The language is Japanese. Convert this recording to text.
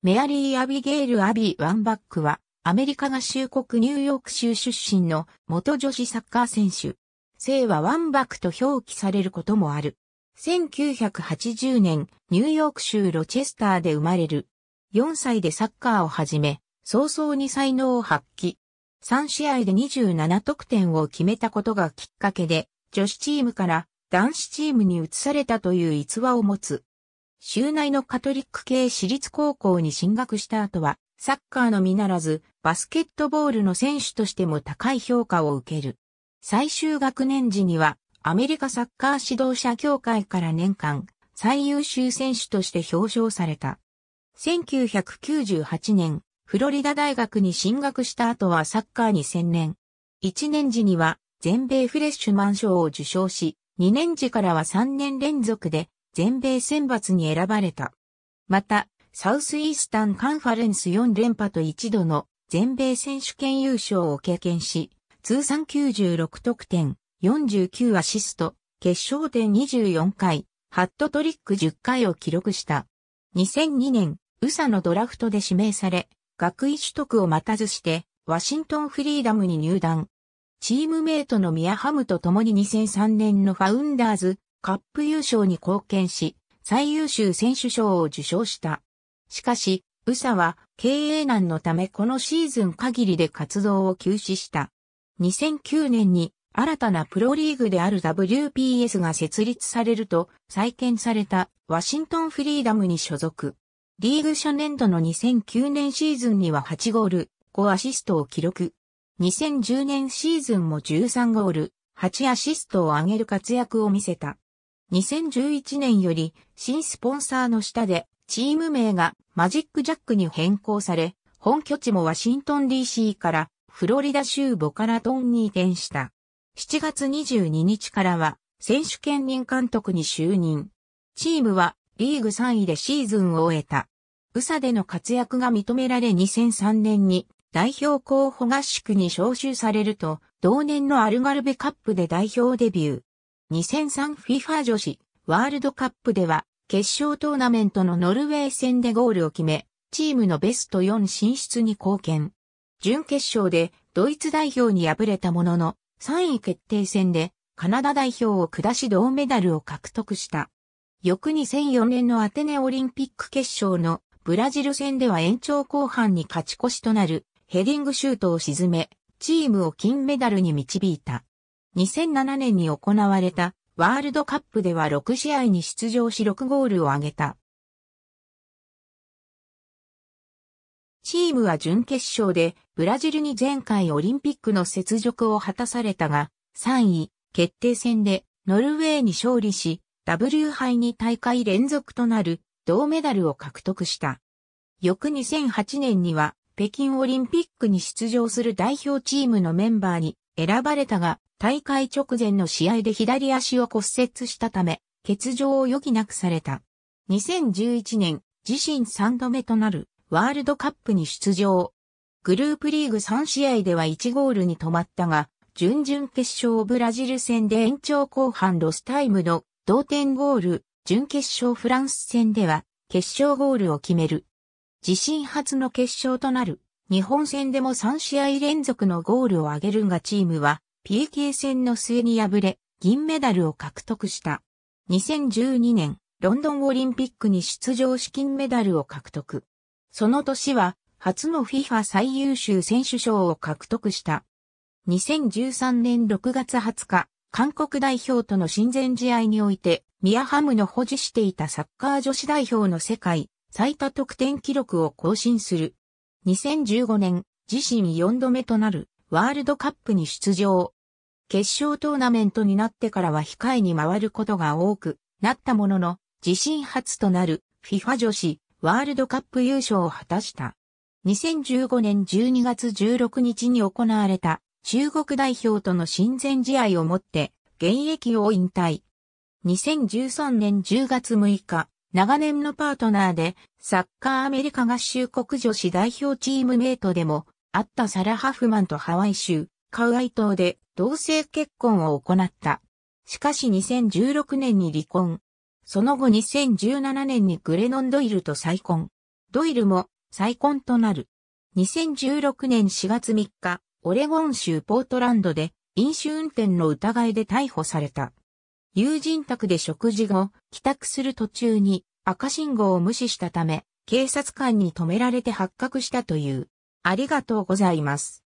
メアリー・アビゲール・アビー・ワンバックは、アメリカ合衆国ニューヨーク州出身の元女子サッカー選手。姓はワンバックと表記されることもある。1980年、ニューヨーク州ロチェスターで生まれる。4歳でサッカーを始め、早々に才能を発揮。3試合で27得点を決めたことがきっかけで、女子チームから男子チームに移されたという逸話を持つ。州内のカトリック系私立高校に進学した後は、サッカーのみならず、バスケットボールの選手としても高い評価を受ける。最終学年時には、アメリカサッカー指導者協会から年間、最優秀選手として表彰された。1998年、フロリダ大学に進学した後はサッカーに専念。1年時には全米フレッシュマン賞を受賞し、2年時からは3年連続で全米選抜に選ばれた。また、サウスイースタンカンファレンス4連覇と一度の全米選手権優勝を経験し、通算96得点、49アシスト、決勝点24回、ハットトリック10回を記録した。2002年、ウサのドラフトで指名され、学位取得を待たずして、ワシントンフリーダムに入団。チームメイトのミアハムと共に2003年のファウンダーズカップ優勝に貢献し、最優秀選手賞を受賞した。しかし、ウサは経営難のためこのシーズン限りで活動を休止した。2009年に新たなプロリーグである WPS が設立されると再建されたワシントンフリーダムに所属。リーグ初年度の2009年シーズンには8ゴール、5アシストを記録。2010年シーズンも13ゴール、8アシストを上げる活躍を見せた。2011年より新スポンサーの下でチーム名がマジックジャックに変更され、本拠地もワシントン DC からフロリダ州ボカラトンに移転した。7月22日からは選手兼任監督に就任。チームはリーグ3位でシーズンを終えた。ウサでの活躍が認められ2003年に代表候補合宿に招集されると、同年のアルガルベカップで代表デビュー。2003FIFA 女子ワールドカップでは決勝トーナメントのノルウェー戦でゴールを決め、チームのベスト4進出に貢献。準決勝でドイツ代表に敗れたものの3位決定戦でカナダ代表を下し銅メダルを獲得した。翌2004年のアテネオリンピック決勝のブラジル戦では延長後半に勝ち越しとなるヘディングシュートを沈め、チームを金メダルに導いた。2007年に行われたワールドカップでは6試合に出場し6ゴールを挙げた。チームは準決勝でブラジルに前回オリンピックの雪辱を果たされたが、3位決定戦でノルウェーに勝利し、W 杯に大会連続となる銅メダルを獲得した。翌2008年には北京オリンピックに出場する代表チームのメンバーに選ばれたが、大会直前の試合で左足を骨折したため、欠場を余儀なくされた。2011年、自身3度目となるワールドカップに出場。グループリーグ3試合では1ゴールに止まったが、準々決勝ブラジル戦で延長後半ロスタイムの同点ゴール、準決勝フランス戦では決勝ゴールを決める。自身初の決勝となる日本戦でも3試合連続のゴールを挙げるがチームは PK 戦の末に敗れ銀メダルを獲得した。2012年ロンドンオリンピックに出場し金メダルを獲得。その年は初の FIFA 最優秀選手賞を獲得した。2013年6月20日、韓国代表との親善試合において、ミアハムの保持していたサッカー女子代表の世界最多得点記録を更新する2015年、自身4度目となるワールドカップに出場。決勝トーナメントになってからは控えに回ることが多くなったものの、自身初となる FIFA 女子ワールドカップ優勝を果たした。2015年12月16日に行われた中国代表との親善試合をもって現役を引退。2013年10月6日、長年のパートナーでサッカーアメリカ合衆国女子代表チームメイトでも、あったサラ・ハフマンとハワイ州、カウアイ島で同性結婚を行った。しかし2016年に離婚。その後2017年にグレノン・ドイルと再婚。ドイルも再婚となる。2016年4月3日、オレゴン州ポートランドで飲酒運転の疑いで逮捕された。友人宅で食事後、帰宅する途中に赤信号を無視したため、警察官に止められて発覚したという。ありがとうございます。